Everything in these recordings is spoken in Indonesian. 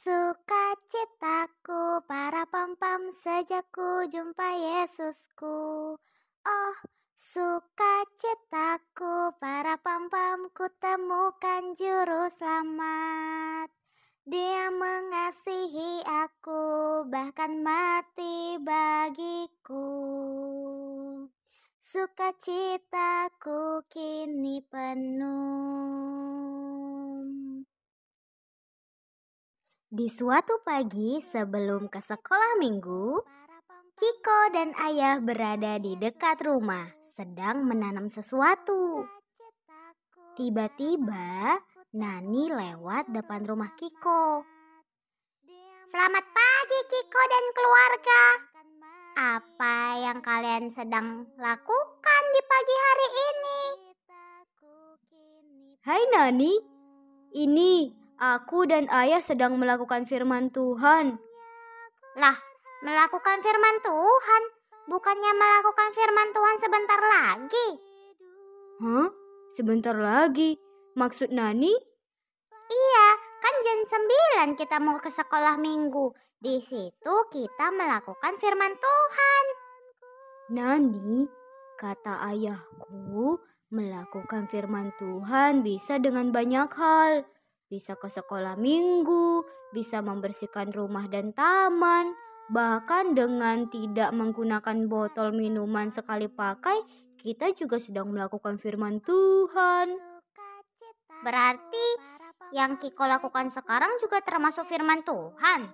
Suka Sukacitaku para pam-pam sejak ku jumpa Yesusku. Oh, suka sukacitaku para pam-pam ku temukan juru selamat. Dia mengasihi aku bahkan mati bagiku. Sukacitaku kini penuh Di suatu pagi sebelum ke sekolah minggu, Kiko dan ayah berada di dekat rumah sedang menanam sesuatu. Tiba-tiba Nani lewat depan rumah Kiko. Selamat pagi Kiko dan keluarga. Apa yang kalian sedang lakukan di pagi hari ini? Hai Nani, ini Aku dan ayah sedang melakukan firman Tuhan. Lah, melakukan firman Tuhan? Bukannya melakukan firman Tuhan sebentar lagi? Hah? Sebentar lagi? Maksud Nani? Iya, kan jam sembilan kita mau ke sekolah minggu. Di situ kita melakukan firman Tuhan. Nani, kata ayahku, melakukan firman Tuhan bisa dengan banyak hal bisa ke sekolah minggu, bisa membersihkan rumah dan taman, bahkan dengan tidak menggunakan botol minuman sekali pakai, kita juga sedang melakukan firman Tuhan. Berarti yang Kiko lakukan sekarang juga termasuk firman Tuhan.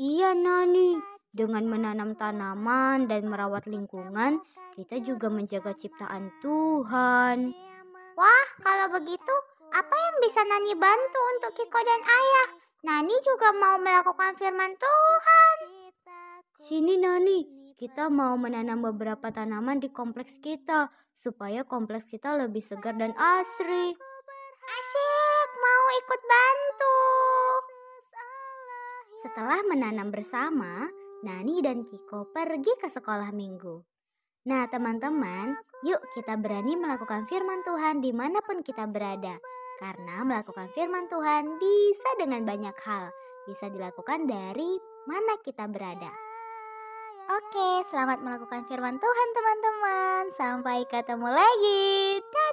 Iya, Nani. Dengan menanam tanaman dan merawat lingkungan, kita juga menjaga ciptaan Tuhan. Wah, kalau begitu apa yang bisa Nani bantu untuk Kiko dan Ayah? Nani juga mau melakukan firman Tuhan. Sini Nani, kita mau menanam beberapa tanaman di kompleks kita supaya kompleks kita lebih segar dan asri. Asik, mau ikut bantu. Setelah menanam bersama, Nani dan Kiko pergi ke sekolah minggu. Nah, teman-teman, yuk kita berani melakukan firman Tuhan dimanapun kita berada. Karena melakukan firman Tuhan bisa dengan banyak hal, bisa dilakukan dari mana kita berada. Oke, selamat melakukan firman Tuhan teman-teman. Sampai ketemu lagi. Dah.